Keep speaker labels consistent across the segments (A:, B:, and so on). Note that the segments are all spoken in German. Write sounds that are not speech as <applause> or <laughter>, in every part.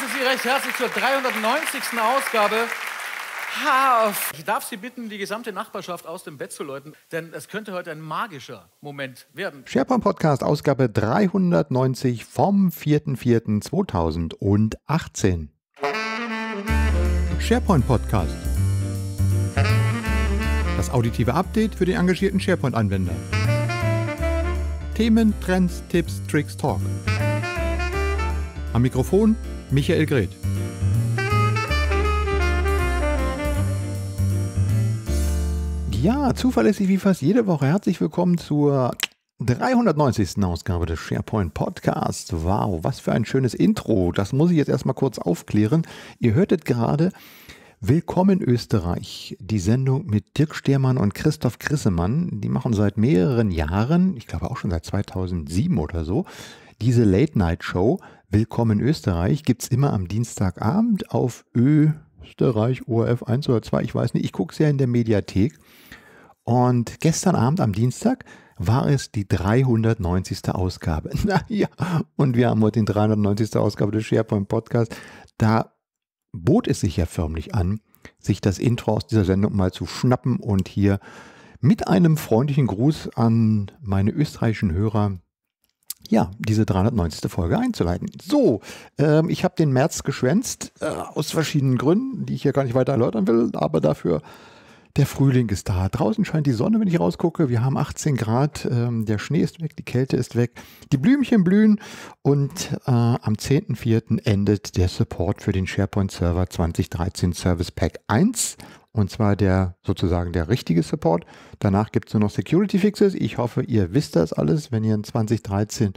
A: begrüße Sie recht herzlich zur 390. Ausgabe Haf. Ich darf Sie bitten, die gesamte Nachbarschaft aus dem Bett zu läuten, denn es könnte heute ein magischer Moment werden. SharePoint Podcast, Ausgabe 390 vom 4.4.2018. SharePoint Podcast. Das auditive Update für den engagierten SharePoint-Anwender. Themen, Trends, Tipps, Tricks, Talk. Am Mikrofon Michael Greth. Ja, zuverlässig wie fast jede Woche. Herzlich willkommen zur 390. Ausgabe des SharePoint Podcasts. Wow, was für ein schönes Intro. Das muss ich jetzt erstmal kurz aufklären. Ihr hörtet gerade Willkommen Österreich, die Sendung mit Dirk Stehrmann und Christoph Grissemann. Die machen seit mehreren Jahren, ich glaube auch schon seit 2007 oder so, diese Late-Night-Show Willkommen in Österreich gibt es immer am Dienstagabend auf Österreich ORF 1 oder 2, ich weiß nicht, ich gucke es ja in der Mediathek. Und gestern Abend am Dienstag war es die 390. Ausgabe. <laughs> Naja, und wir haben heute die 390. Ausgabe des SharePoint Podcasts. Da bot es sich ja förmlich an, sich das Intro aus dieser Sendung mal zu schnappen und hier mit einem freundlichen Gruß an meine österreichischen Hörer ja, diese 390. Folge einzuleiten. So, ähm, ich habe den März geschwänzt, äh, aus verschiedenen Gründen, die ich hier gar nicht weiter erläutern will, aber dafür, der Frühling ist da. Draußen scheint die Sonne, wenn ich rausgucke. Wir haben 18 Grad, ähm, der Schnee ist weg, die Kälte ist weg, die Blümchen blühen und äh, am 10.04. endet der Support für den SharePoint Server 2013 Service Pack 1 und zwar der sozusagen der richtige Support. Danach gibt es nur noch Security Fixes. Ich hoffe, ihr wisst das alles. Wenn ihr in 2013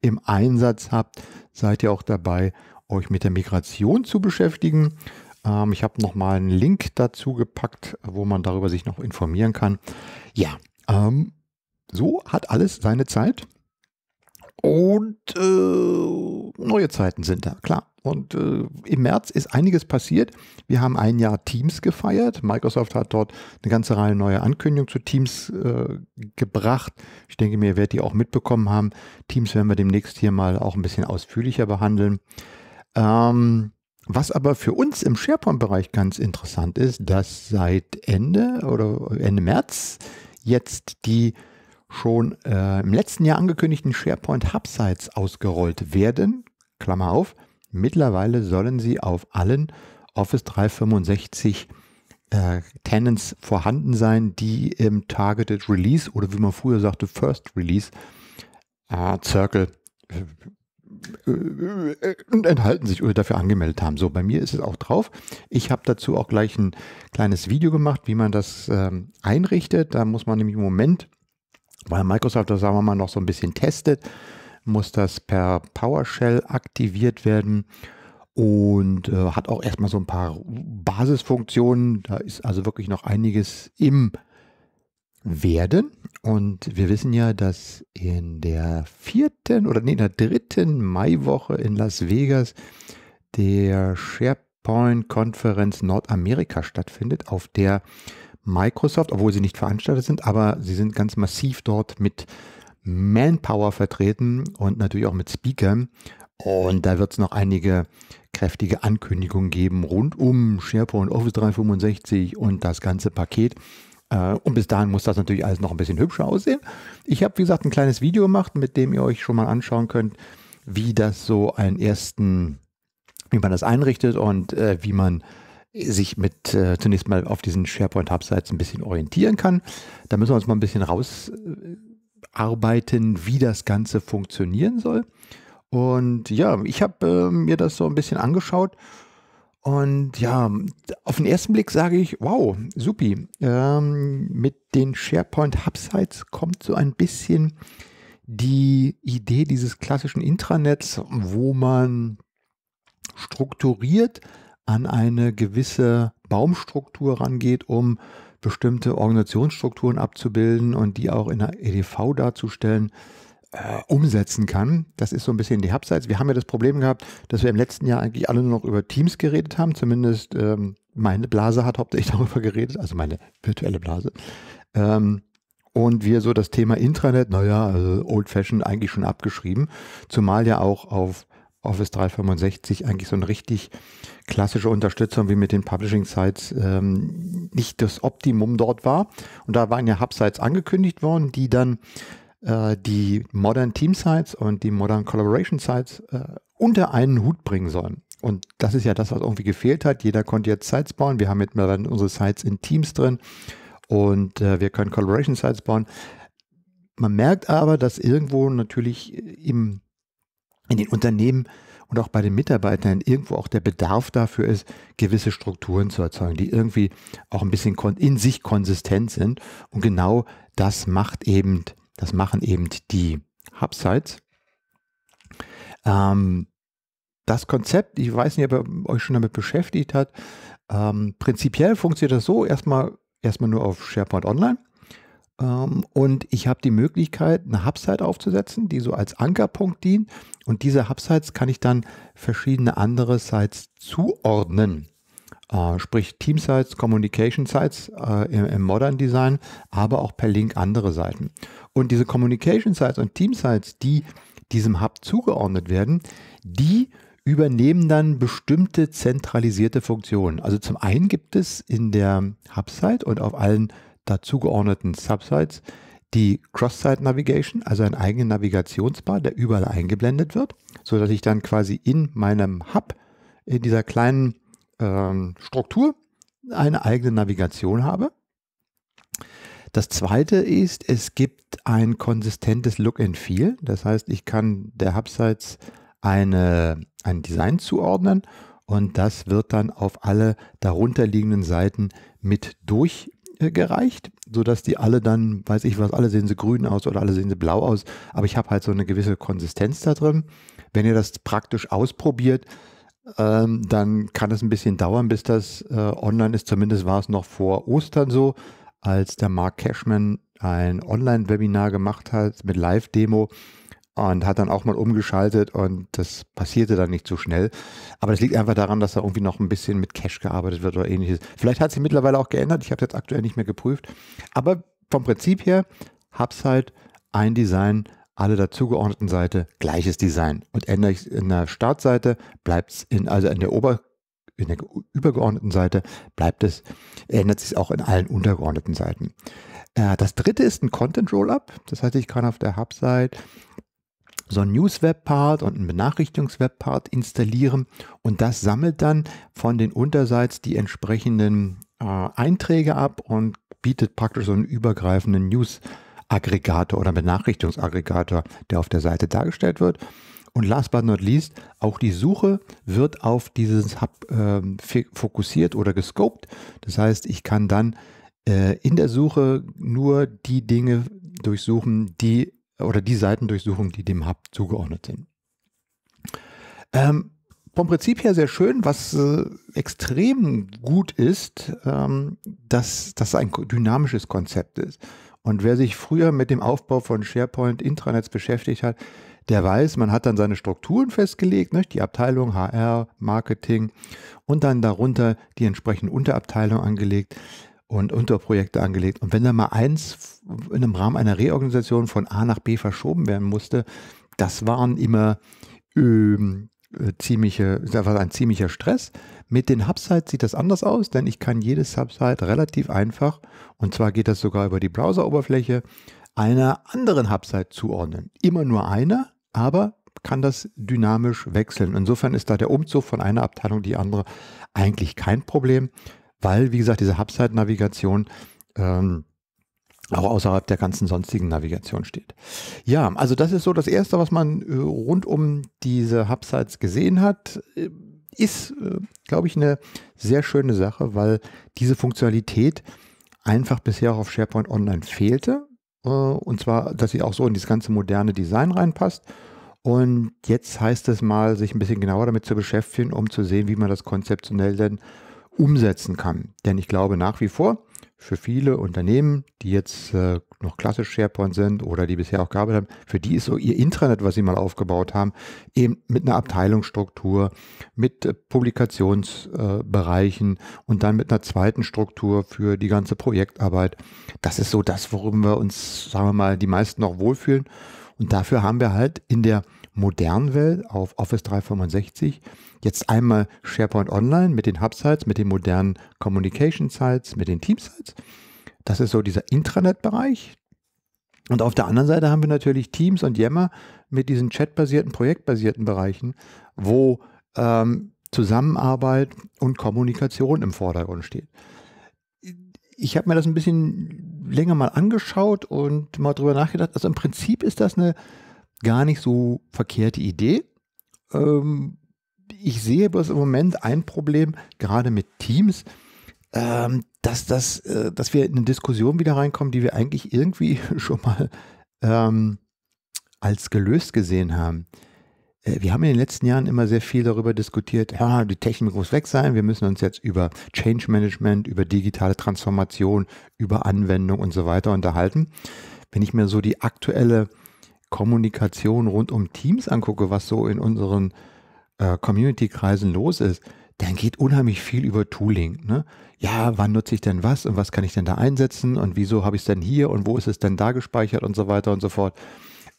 A: im Einsatz habt, seid ihr auch dabei, euch mit der Migration zu beschäftigen. Ähm, ich habe nochmal einen Link dazu gepackt, wo man darüber sich noch informieren kann. Ja, ähm, so hat alles seine Zeit. Und äh, neue Zeiten sind da, klar. Und äh, im März ist einiges passiert. Wir haben ein Jahr Teams gefeiert. Microsoft hat dort eine ganze Reihe neuer Ankündigungen zu Teams äh, gebracht. Ich denke mir, ihr werdet die auch mitbekommen haben. Teams werden wir demnächst hier mal auch ein bisschen ausführlicher behandeln. Ähm, was aber für uns im SharePoint-Bereich ganz interessant ist, dass seit Ende oder Ende März jetzt die schon äh, im letzten Jahr angekündigten SharePoint Hub Sites ausgerollt werden. Klammer auf. Mittlerweile sollen sie auf allen Office 365 äh, Tenants vorhanden sein, die im Targeted Release oder wie man früher sagte, First Release äh, Circle äh, äh, äh, enthalten sich oder dafür angemeldet haben. So, bei mir ist es auch drauf. Ich habe dazu auch gleich ein kleines Video gemacht, wie man das ähm, einrichtet. Da muss man nämlich im Moment, weil Microsoft das sagen wir mal noch so ein bisschen testet, muss das per PowerShell aktiviert werden und äh, hat auch erstmal so ein paar Basisfunktionen. Da ist also wirklich noch einiges im Werden. Und wir wissen ja, dass in der vierten oder nee, in der dritten Maiwoche in Las Vegas der SharePoint-Konferenz Nordamerika stattfindet, auf der Microsoft, obwohl sie nicht veranstaltet sind, aber sie sind ganz massiv dort mit Manpower vertreten und natürlich auch mit Speakern. Und da wird es noch einige kräftige Ankündigungen geben rund um SharePoint Office 365 und das ganze Paket. Äh, und bis dahin muss das natürlich alles noch ein bisschen hübscher aussehen. Ich habe, wie gesagt, ein kleines Video gemacht, mit dem ihr euch schon mal anschauen könnt, wie das so einen ersten, wie man das einrichtet und äh, wie man sich mit äh, zunächst mal auf diesen SharePoint hubsites ein bisschen orientieren kann. Da müssen wir uns mal ein bisschen raus äh, arbeiten, wie das Ganze funktionieren soll. Und ja, ich habe äh, mir das so ein bisschen angeschaut. Und ja, auf den ersten Blick sage ich, wow, supi. Ähm, mit den SharePoint Hubsites kommt so ein bisschen die Idee dieses klassischen Intranets, wo man strukturiert an eine gewisse Baumstruktur rangeht, um bestimmte Organisationsstrukturen abzubilden und die auch in der EDV darzustellen, äh, umsetzen kann. Das ist so ein bisschen die Abseits. Wir haben ja das Problem gehabt, dass wir im letzten Jahr eigentlich alle nur noch über Teams geredet haben. Zumindest ähm, meine Blase hat hauptsächlich <laughs> darüber geredet, also meine virtuelle Blase. Ähm, und wir so das Thema Intranet, naja, also old fashioned eigentlich schon abgeschrieben, zumal ja auch auf Office 365 eigentlich so eine richtig klassische Unterstützung wie mit den Publishing Sites ähm, nicht das Optimum dort war. Und da waren ja Hub-Sites angekündigt worden, die dann äh, die Modern Team Sites und die Modern Collaboration Sites äh, unter einen Hut bringen sollen. Und das ist ja das, was irgendwie gefehlt hat. Jeder konnte jetzt Sites bauen. Wir haben mittlerweile unsere Sites in Teams drin und äh, wir können Collaboration Sites bauen. Man merkt aber, dass irgendwo natürlich im in den Unternehmen und auch bei den Mitarbeitern irgendwo auch der Bedarf dafür ist, gewisse Strukturen zu erzeugen, die irgendwie auch ein bisschen in sich konsistent sind. Und genau das macht eben, das machen eben die Hubsites. Ähm, das Konzept, ich weiß nicht, ob ihr euch schon damit beschäftigt hat, ähm, prinzipiell funktioniert das so, erstmal erstmal nur auf SharePoint Online. Ähm, und ich habe die Möglichkeit, eine Hubsite aufzusetzen, die so als Ankerpunkt dient. Und diese Hubsites kann ich dann verschiedene andere Sites zuordnen. Äh, sprich Team-Sites, Communication-Sites äh, im, Modern Design, aber auch per Link andere Seiten. Und diese Communication-Sites und Team-Sites, die diesem Hub zugeordnet werden, die übernehmen dann bestimmte zentralisierte Funktionen. Also zum einen gibt es in der Hubsite und auf allen äh, dazugeordneten Subsites die Cross-Site Navigation, also einen eigenen Navigationsbar, der überall eingeblendet wird, sodass ich dann quasi in meinem Hub, in dieser kleinen ähm, Struktur, eine eigene Navigation habe. Das zweite ist, es gibt ein konsistentes Look and Feel. Das heißt, ich kann der Hubsites eine, ein Design zuordnen und das wird dann auf alle darunterliegenden Seiten mit durch äh, gereicht, sodass die alle dann, weiß ich was, alle sehen sie grün aus oder alle sehen sie blau aus, aber ich habe halt so eine gewisse Konsistenz da drin. Wenn ihr das praktisch ausprobiert, ähm, dann kann es ein bisschen dauern, bis das äh, online ist. Zumindest war es noch vor Ostern so, als der Mark Cashman ein Online-Webinar gemacht hat mit Live-Demo und hat dann auch mal umgeschaltet und das passierte dann nicht so schnell. Aber das liegt einfach daran, dass da irgendwie noch ein bisschen mit Cash gearbeitet wird oder ähnliches. Vielleicht hat sich mittlerweile auch geändert, ich habe es jetzt aktuell nicht mehr geprüft. Aber vom Prinzip her, Hubsite, halt ein Design, alle dazugeordneten Seite, gleiches Design. Und ändere ich es in der Startseite, bleibt es in, also in der Ober in der übergeordneten Seite bleibt es, ändert sich auch in allen untergeordneten Seiten. Äh, das dritte ist ein Content Rollup. Das heißt, ich kann auf der Hub-Seite so ein News-Web-Part und einen Benachrichtigungs-Web-Part installieren und das sammelt dann von den Unterseits die entsprechenden äh, Einträge ab und bietet praktisch so einen übergreifenden News-Aggregator oder Benachrichtigungsaggregator, der auf der Seite dargestellt wird. Und last but not least, auch die Suche wird auf dieses Hub äh, fokussiert oder gescoped. Das heißt, ich kann dann äh, in der Suche nur die Dinge durchsuchen, die oder die Seitendurchsuchung, die dem Hub zugeordnet sind. Ähm, vom Prinzip her sehr schön, was äh, extrem gut ist, ähm, dass das ein dynamisches Konzept ist. Und wer sich früher mit dem Aufbau von SharePoint Intranets beschäftigt hat, der weiß, man hat dann seine Strukturen festgelegt, ne? die Abteilung HR, Marketing und dann darunter die entsprechende Unterabteilung angelegt und Unterprojekte angelegt. Und wenn da mal eins in einem Rahmen einer Reorganisation von A nach B verschoben werden musste, das waren immer ähm, äh, ziemliche, das war ein ziemlicher Stress. Mit den Hubsites sieht das anders aus, denn ich kann jedes Hubsite relativ einfach, und zwar geht das sogar über die Browseroberfläche, einer anderen Hubsite zuordnen. Immer nur einer, aber kann das dynamisch wechseln. Insofern ist da der Umzug von einer Abteilung die andere eigentlich kein Problem weil, wie gesagt, diese Hubside-Navigation ähm, auch außerhalb der ganzen sonstigen Navigation steht. Ja, also das ist so das Erste, was man äh, rund um diese Hubsites gesehen hat. Äh, ist, äh, glaube ich, eine sehr schöne Sache, weil diese Funktionalität einfach bisher auf SharePoint Online fehlte. Äh, und zwar, dass sie auch so in dieses ganze moderne Design reinpasst. Und jetzt heißt es mal, sich ein bisschen genauer damit zu beschäftigen, um zu sehen, wie man das konzeptionell denn äh, umsetzen kann. Denn ich glaube nach wie vor, für viele Unternehmen, die jetzt äh, noch klassisch SharePoint sind oder die bisher auch gearbeitet haben, für die ist so ihr Intranet, was sie mal aufgebaut haben, eben mit einer Abteilungsstruktur, mit äh, Publikationsbereichen äh, und dann mit einer zweiten Struktur für die ganze Projektarbeit. Das ist so das, worum wir uns, sagen wir mal, die meisten noch wohlfühlen. Und dafür haben wir halt in der modern Welt auf Office 365. Jetzt einmal SharePoint Online mit den Hub-Sites, mit den modernen Communication-Sites, mit den Team-Sites. Das ist so dieser Intranet-Bereich. Und auf der anderen Seite haben wir natürlich Teams und Yammer mit diesen chatbasierten, projektbasierten Bereichen, wo ähm, Zusammenarbeit und Kommunikation im Vordergrund steht. Ich habe mir das ein bisschen länger mal angeschaut und mal drüber nachgedacht. Also im Prinzip ist das eine gar nicht so verkehrte Idee. Ähm, ich sehe bloß im Moment ein Problem, gerade mit Teams, ähm, dass, das, äh, dass wir in eine Diskussion wieder reinkommen, die wir eigentlich irgendwie <laughs> schon mal ähm, als gelöst gesehen haben. Äh, wir haben in den letzten Jahren immer sehr viel darüber diskutiert, ja, die Technik muss weg sein, wir müssen uns jetzt über Change Management, über digitale Transformation, über Anwendung und so weiter unterhalten. Wenn ich mir so die aktuelle Kommunikation rund um Teams angucke, was so in unseren äh, Community-Kreisen los ist, dann geht unheimlich viel über Tooling. Ne? Ja, wann nutze ich denn was und was kann ich denn da einsetzen und wieso habe ich es denn hier und wo ist es denn da gespeichert und so weiter und so fort.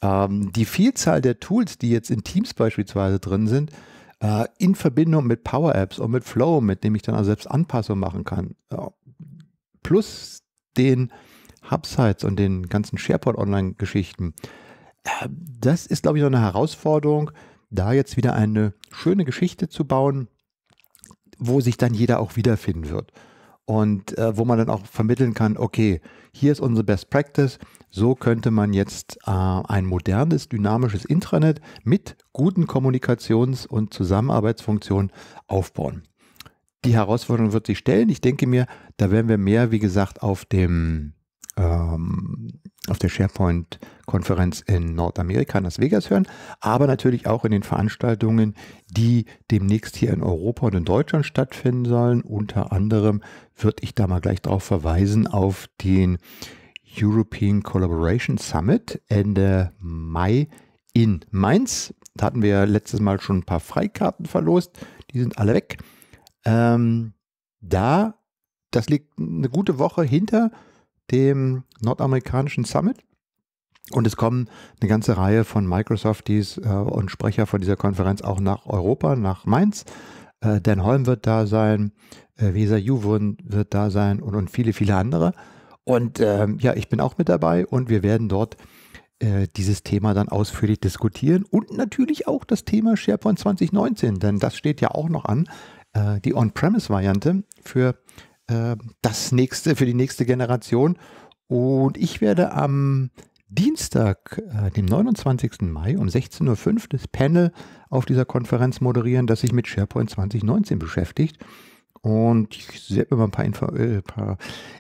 A: Ähm, die Vielzahl der Tools, die jetzt in Teams beispielsweise drin sind, äh, in Verbindung mit Power Apps und mit Flow, mit dem ich dann also selbst Anpassungen machen kann, ja, äh, plus den Hubsites und den ganzen SharePoint-Online-Geschichten, das ist, glaube ich, so eine Herausforderung, da jetzt wieder eine schöne Geschichte zu bauen, wo sich dann jeder auch wiederfinden wird. Und äh, wo man dann auch vermitteln kann, okay, hier ist unsere Best Practice, so könnte man jetzt äh, ein modernes, dynamisches Intranet mit guten Kommunikations- und Zusammenarbeitsfunktionen aufbauen. Die Herausforderung wird sich stellen. Ich denke mir, da werden wir mehr, wie gesagt, auf dem ähm, auf der SharePoint Konferenz in Nordamerika in Las Vegas hören, aber natürlich auch in den Veranstaltungen, die demnächst hier in Europa und in Deutschland stattfinden sollen. Unter anderem würde ich da mal gleich darauf verweisen auf den European Collaboration Summit Ende Mai in Mainz. Da hatten wir letztes Mal schon ein paar Freikarten verlost. Die sind alle weg. Ähm, da, das liegt eine gute Woche hinter dem nordamerikanischen Summit. Und es kommen eine ganze Reihe von Microsofties äh, und Sprecher von dieser Konferenz auch nach Europa, nach Mainz. Äh, Dan Holm wird da sein, äh, Visa Juwun wird da sein und, und viele, viele andere. Und ähm, ja, ich bin auch mit dabei und wir werden dort äh, dieses Thema dann ausführlich diskutieren und natürlich auch das Thema SharePoint 2019, denn das steht ja auch noch an. Äh, die On-Premise-Variante für äh, das nächste, für die nächste Generation. Und ich werde am Dienstag, äh, dem 29. Mai um 16.05 Uhr das Panel auf dieser Konferenz moderieren, das sich mit SharePoint 2019 beschäftigt. Und ich werde mal ein paar, Info, äh, paar,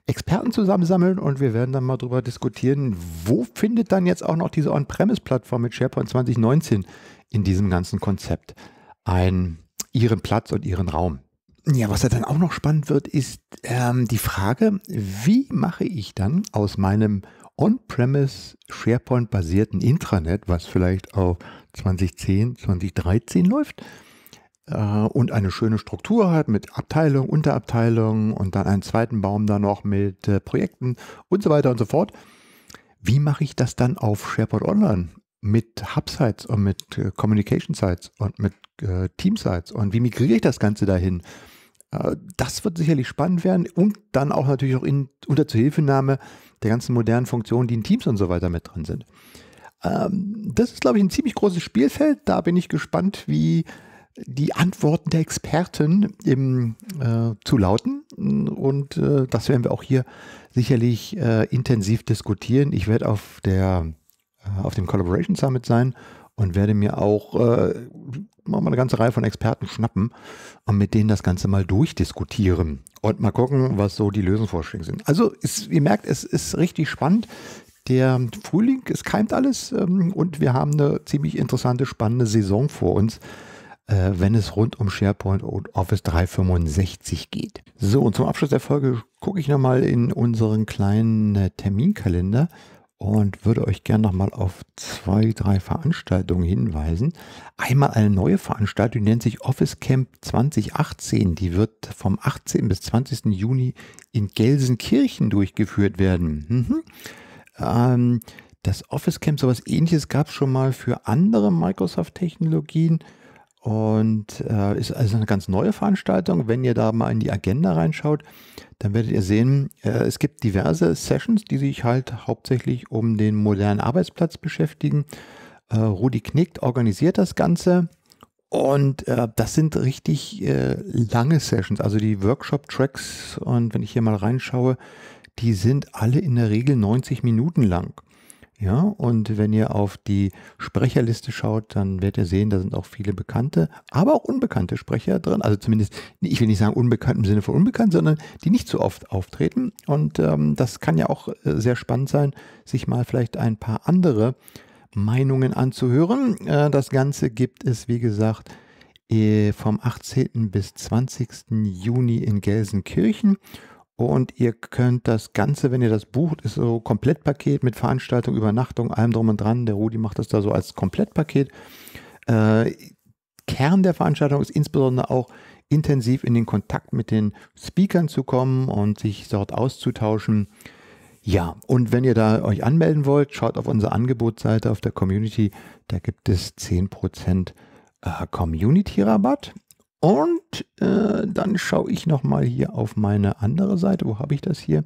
A: Experten zusammensammeln und wir werden dann mal darüber diskutieren, wo findet dann jetzt auch noch diese On-Premise-Plattform mit SharePoint 2019 in diesem ganzen Konzept einen, ihren Platz und ihren Raum. Ja, was dann auch noch spannend wird, ist ähm, die Frage, wie mache ich dann aus meinem On-Premise SharePoint-basierten Intranet, was vielleicht auf 2010, 2013 läuft äh, und eine schöne Struktur hat mit Abteilung, Unterabteilung und dann einen zweiten Baum da noch mit äh, Projekten und so weiter und so fort. Wie mache ich das dann auf SharePoint Online mit Hub-Sites und mit äh, Communication-Sites und mit äh, Team-Sites und wie migriere ich das Ganze dahin? Äh, das wird sicherlich spannend werden und dann auch natürlich auch in, unter Zuhilfenahme der ganzen modernen Funktionen, die in Teams und so weiter mit drin sind. Ähm, das ist, glaube ich, ein ziemlich großes Spielfeld. Da bin ich gespannt, wie die Antworten der Experten im, äh, zu lauten. Und äh, das werden wir auch hier sicherlich äh, intensiv diskutieren. Ich werde auf, der, äh, auf dem Collaboration Summit sein und werde mir auch äh, mal eine ganze Reihe von Experten schnappen und mit denen das Ganze mal durchdiskutieren und mal gucken, was so die Lösungsvorschläge sind. Also ist, ihr merkt, es ist richtig spannend. Der Frühling, es keimt alles ähm, und wir haben eine ziemlich interessante, spannende Saison vor uns, äh, wenn es rund um SharePoint und Office 365 geht. So, und zum Abschluss der Folge gucke ich nochmal in unseren kleinen äh, Terminkalender und würde euch gerne nochmal auf zwei, drei Veranstaltungen hinweisen. Einmal eine neue Veranstaltung, die nennt sich Office Camp 2018. Die wird vom 18. bis 20. Juni in Gelsenkirchen durchgeführt werden. Mhm. Ähm, das Office Camp, sowas ähnliches gab es schon mal für andere Microsoft-Technologien. Und äh, ist also eine ganz neue Veranstaltung. Wenn ihr da mal in die Agenda reinschaut, dann werdet ihr sehen, äh, es gibt diverse Sessions, die sich halt hauptsächlich um den modernen Arbeitsplatz beschäftigen. Äh, Rudi Knickt organisiert das Ganze. Und äh, das sind richtig äh, lange Sessions. Also die Workshop-Tracks und wenn ich hier mal reinschaue, die sind alle in der Regel 90 Minuten lang. Ja, und wenn ihr auf die Sprecherliste schaut, dann werdet ihr sehen, da sind auch viele bekannte, aber auch unbekannte Sprecher drin. Also zumindest, ich will nicht sagen unbekannt im Sinne von unbekannt, sondern die nicht so oft auftreten. Und ähm, das kann ja auch äh, sehr spannend sein, sich mal vielleicht ein paar andere Meinungen anzuhören. Äh, das Ganze gibt es, wie gesagt, äh, vom 18. bis 20. Juni in Gelsenkirchen und ihr könnt das Ganze, wenn ihr das bucht, ist so Komplettpaket mit Veranstaltung, Übernachtung, allem drum und dran. Der Rudi macht das da so als Komplettpaket. Äh, Kern der Veranstaltung ist insbesondere auch intensiv in den Kontakt mit den Speakern zu kommen und sich dort auszutauschen. Ja, und wenn ihr da euch anmelden wollt, schaut auf unsere Angebotsseite auf der Community. Da gibt es 10% äh, Community-Rabatt. Und äh, dann schaue ich nochmal hier auf meine andere Seite. Wo habe ich das hier?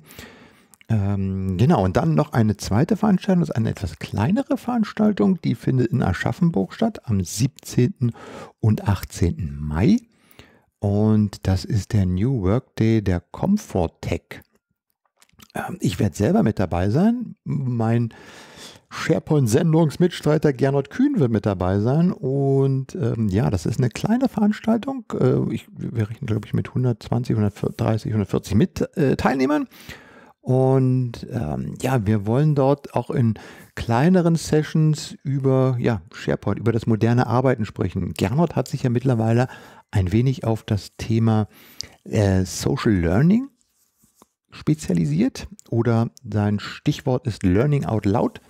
A: Ähm, genau, und dann noch eine zweite Veranstaltung. Das ist eine etwas kleinere Veranstaltung. Die findet in Aschaffenburg statt am 17. und 18. Mai. Und das ist der New Workday der Comfort Tech. Ähm, ich werde selber mit dabei sein. Mein SharePoint-Sendungsmitstreiter Gernot Kühn wird mit dabei sein. Und ähm, ja, das ist eine kleine Veranstaltung. Äh, ich, wir rechnen, glaube ich, mit 120, 130, 140 mit, äh, Teilnehmern. Und ähm, ja, wir wollen dort auch in kleineren Sessions über ja, SharePoint, über das moderne Arbeiten sprechen. Gernot hat sich ja mittlerweile ein wenig auf das Thema äh, Social Learning spezialisiert oder sein Stichwort ist Learning Out Loud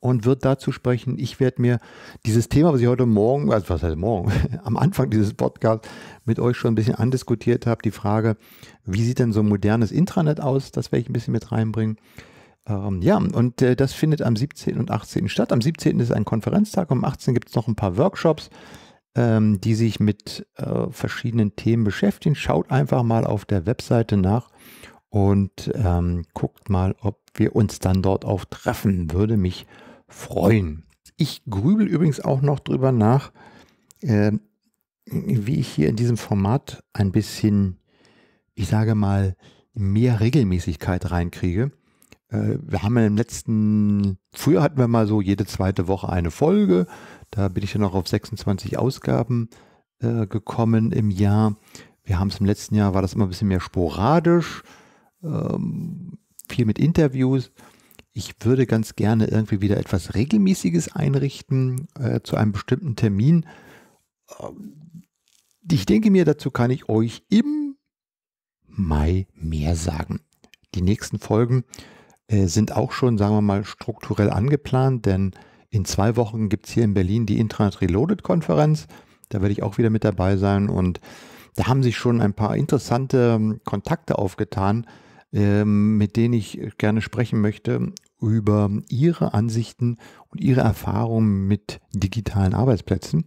A: und wird dazu sprechen. Ich werde mir dieses Thema, was ich heute Morgen, also was heißt morgen, <laughs> am Anfang dieses Podcasts mit euch schon ein bisschen andiskutiert habe, die Frage, wie sieht denn so ein modernes Intranet aus, das werde ich ein bisschen mit reinbringen. Ähm, ja, und äh, das findet am 17. und 18. statt. Am 17. ist ein Konferenztag, am 18. gibt es noch ein paar Workshops, ähm, die sich mit äh, verschiedenen Themen beschäftigen. Schaut einfach mal auf der Webseite nach und ähm, guckt mal, ob wir uns dann dort auch treffen. Würde mich freuen. Ich grübel übrigens auch noch drüber nach, äh, wie ich hier in diesem Format ein bisschen, ich sage mal, mehr Regelmäßigkeit reinkriege. Äh, wir haben ja im letzten, früher hatten wir mal so jede zweite Woche eine Folge. Da bin ich ja noch auf 26 Ausgaben äh, gekommen im Jahr. Wir haben es im letzten Jahr, war das immer ein bisschen mehr sporadisch ähm, viel mit Interviews. Ich würde ganz gerne irgendwie wieder etwas Regelmäßiges einrichten äh, zu einem bestimmten Termin. Ähm, ich denke mir, dazu kann ich euch im Mai mehr sagen. Die nächsten Folgen äh, sind auch schon, sagen wir mal, strukturell angeplant, denn in zwei Wochen gibt es hier in Berlin die Intranet Reloaded-Konferenz. Da werde ich auch wieder mit dabei sein und da haben sich schon ein paar interessante ähm, Kontakte aufgetan, ähm, mit denen ich äh, gerne sprechen möchte über ihre Ansichten und ihre Erfahrungen mit digitalen Arbeitsplätzen,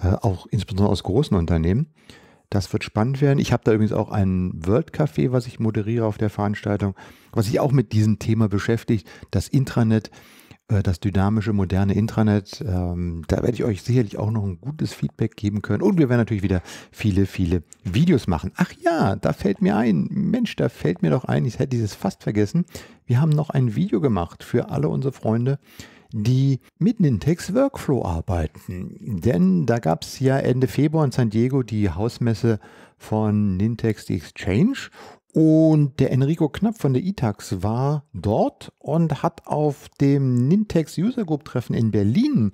A: äh, auch insbesondere aus großen Unternehmen. Das wird spannend werden. Ich habe da übrigens auch ein World Café, was ich moderiere auf der Veranstaltung, was sich auch mit diesem Thema beschäftigt, das Intranet, äh, das dynamische, moderne Intranet. Ähm, da werde ich euch sicherlich auch noch ein gutes Feedback geben können. Und wir werden natürlich wieder viele, viele Videos machen. Ach ja, da fällt mir ein. Mensch, da fällt mir doch ein, ich hätte dieses fast vergessen. Wir haben noch ein Video gemacht für alle unsere Freunde, die mit Nintex Workflow arbeiten. Denn da gab es ja Ende Februar in San Diego die Hausmesse von Nintex Exchange. Und der Enrico Knapp von der ITAX war dort und hat auf dem Nintex User Group Treffen in Berlin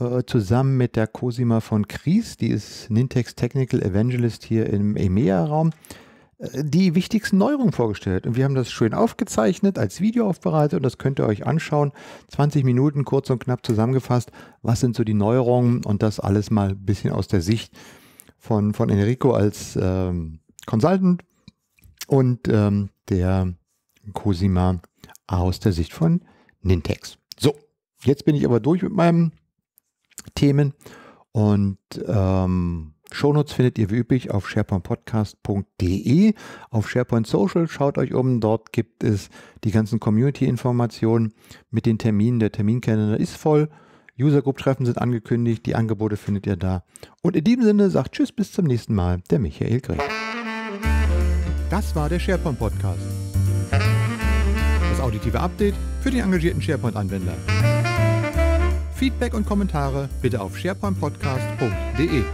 A: äh, zusammen mit der Cosima von Kries, die ist Nintex Technical Evangelist hier im EMEA-Raum, äh, die wichtigsten Neuerungen vorgestellt. Und wir haben das schön aufgezeichnet, als Video aufbereitet und das könnt ihr euch anschauen. 20 Minuten kurz und knapp zusammengefasst, was sind so die Neuerungen und das alles mal ein bisschen aus der Sicht von, von Enrico als ähm, Consultant und ähm, der Cosima aus der Sicht von Nintex. So, jetzt bin ich aber durch mit meinen Themen und ähm, Shownotes findet ihr wie üblich auf sharepointpodcast.de, auf SharePoint Social, schaut euch um, dort gibt es die ganzen Community-Informationen mit den Terminen, der Terminkalender ist voll, User Usergroup-Treffen sind angekündigt, die Angebote findet ihr da. Und in diesem Sinne sagt Tschüss, bis zum nächsten Mal, der Michael Grech. Das war der SharePoint Podcast. Das auditive Update für den engagierten SharePoint-Anwender. Feedback und Kommentare bitte auf sharepointpodcast.de.